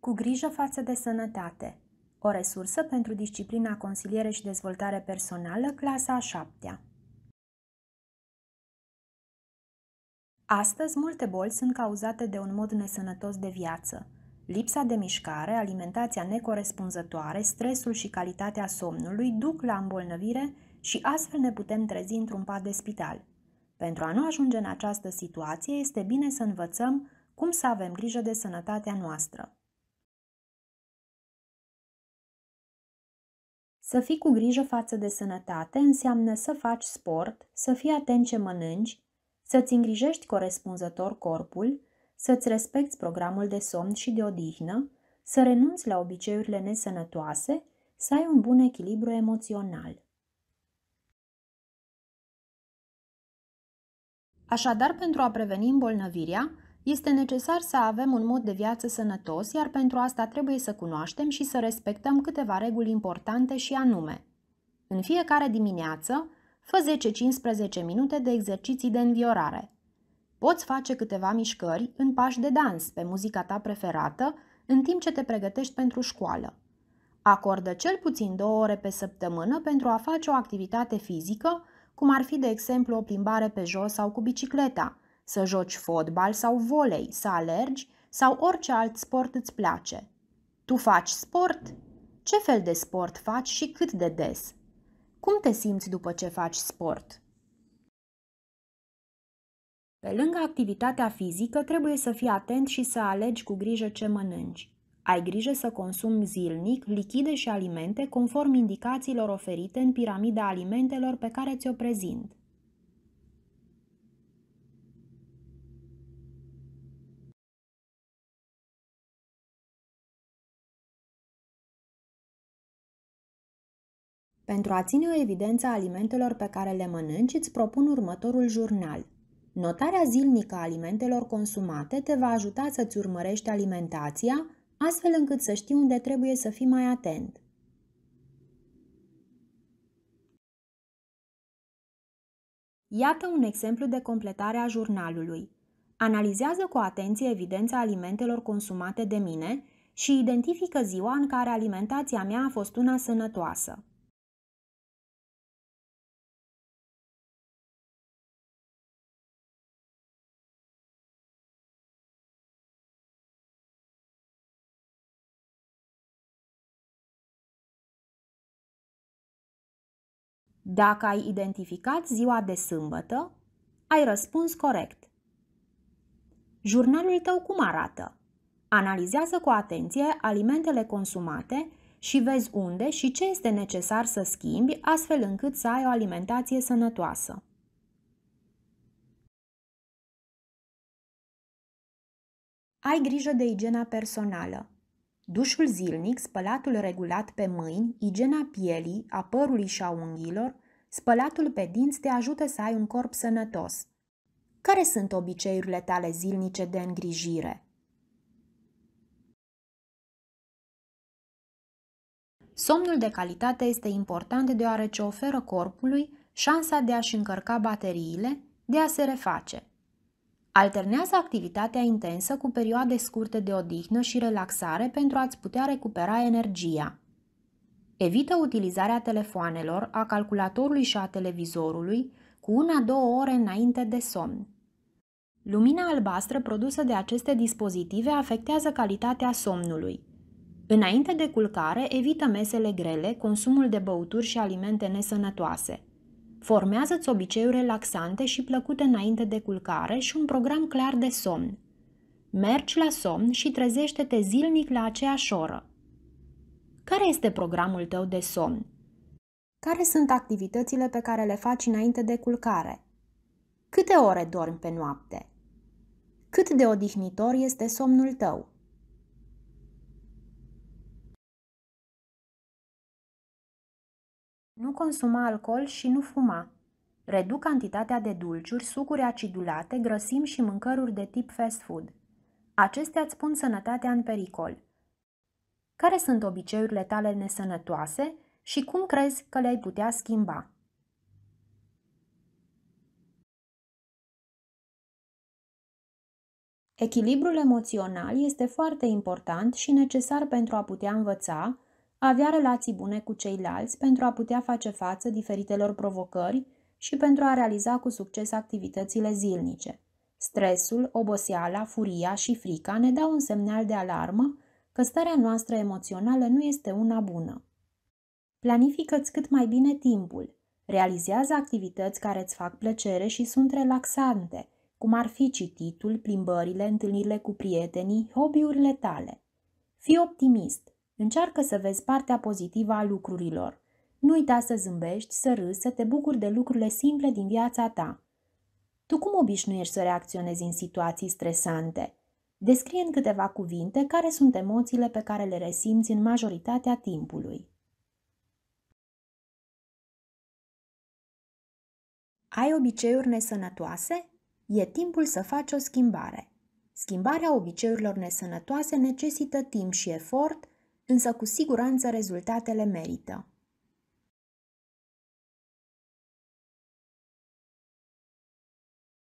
Cu grijă față de sănătate. O resursă pentru disciplina consiliere și dezvoltare personală, clasa a șaptea. Astăzi, multe boli sunt cauzate de un mod nesănătos de viață. Lipsa de mișcare, alimentația necorespunzătoare, stresul și calitatea somnului duc la îmbolnăvire și astfel ne putem trezi într-un pat de spital. Pentru a nu ajunge în această situație, este bine să învățăm cum să avem grijă de sănătatea noastră. Să fii cu grijă față de sănătate înseamnă să faci sport, să fii atent ce mănânci, să-ți îngrijești corespunzător corpul, să-ți respecti programul de somn și de odihnă, să renunți la obiceiurile nesănătoase, să ai un bun echilibru emoțional. Așadar, pentru a preveni îmbolnăvirea, este necesar să avem un mod de viață sănătos, iar pentru asta trebuie să cunoaștem și să respectăm câteva reguli importante și anume. În fiecare dimineață, fă 10-15 minute de exerciții de înviorare. Poți face câteva mișcări în pași de dans pe muzica ta preferată în timp ce te pregătești pentru școală. Acordă cel puțin două ore pe săptămână pentru a face o activitate fizică, cum ar fi, de exemplu, o plimbare pe jos sau cu bicicleta – să joci fotbal sau volei, să alergi sau orice alt sport îți place. Tu faci sport? Ce fel de sport faci și cât de des? Cum te simți după ce faci sport? Pe lângă activitatea fizică, trebuie să fii atent și să alegi cu grijă ce mănânci. Ai grijă să consumi zilnic lichide și alimente conform indicațiilor oferite în piramida alimentelor pe care ți-o prezint. Pentru a ține o evidență a alimentelor pe care le mănânci, îți propun următorul jurnal. Notarea zilnică a alimentelor consumate te va ajuta să-ți urmărești alimentația, astfel încât să știi unde trebuie să fii mai atent. Iată un exemplu de completare a jurnalului. Analizează cu atenție evidența alimentelor consumate de mine și identifică ziua în care alimentația mea a fost una sănătoasă. Dacă ai identificat ziua de sâmbătă, ai răspuns corect. Jurnalul tău cum arată? Analizează cu atenție alimentele consumate și vezi unde și ce este necesar să schimbi astfel încât să ai o alimentație sănătoasă. Ai grijă de igiena personală dușul zilnic, spălatul regulat pe mâini, igiena pielii, a părului și a unghiilor, spălatul pe dinți te ajută să ai un corp sănătos. Care sunt obiceiurile tale zilnice de îngrijire? Somnul de calitate este important deoarece oferă corpului șansa de a-și încărca bateriile, de a se reface. Alternează activitatea intensă cu perioade scurte de odihnă și relaxare pentru a-ți putea recupera energia. Evită utilizarea telefoanelor, a calculatorului și a televizorului cu una-două ore înainte de somn. Lumina albastră produsă de aceste dispozitive afectează calitatea somnului. Înainte de culcare, evită mesele grele, consumul de băuturi și alimente nesănătoase – Formează-ți obiceiuri relaxante și plăcute înainte de culcare și un program clar de somn. Mergi la somn și trezește-te zilnic la aceeași oră. Care este programul tău de somn? Care sunt activitățile pe care le faci înainte de culcare? Câte ore dormi pe noapte? Cât de odihnitor este somnul tău? nu consuma alcool și nu fuma. Reduc cantitatea de dulciuri, sucuri acidulate, grăsimi și mâncăruri de tip fast food. Acestea îți pun sănătatea în pericol. Care sunt obiceiurile tale nesănătoase și cum crezi că le-ai putea schimba? Echilibrul emoțional este foarte important și necesar pentru a putea învăța, avea relații bune cu ceilalți pentru a putea face față diferitelor provocări și pentru a realiza cu succes activitățile zilnice. Stresul, oboseala, furia și frica ne dau un semnal de alarmă că starea noastră emoțională nu este una bună. Planifică-ți cât mai bine timpul. Realizează activități care îți fac plăcere și sunt relaxante, cum ar fi cititul, plimbările, întâlnirile cu prietenii, hobby-urile tale. Fii optimist, Încearcă să vezi partea pozitivă a lucrurilor. Nu uita să zâmbești, să râzi, să te bucuri de lucrurile simple din viața ta. Tu cum obișnuiești să reacționezi în situații stresante? Descrie în câteva cuvinte care sunt emoțiile pe care le resimți în majoritatea timpului. Ai obiceiuri nesănătoase? E timpul să faci o schimbare. Schimbarea obiceiurilor nesănătoase necesită timp și efort, însă cu siguranță rezultatele merită.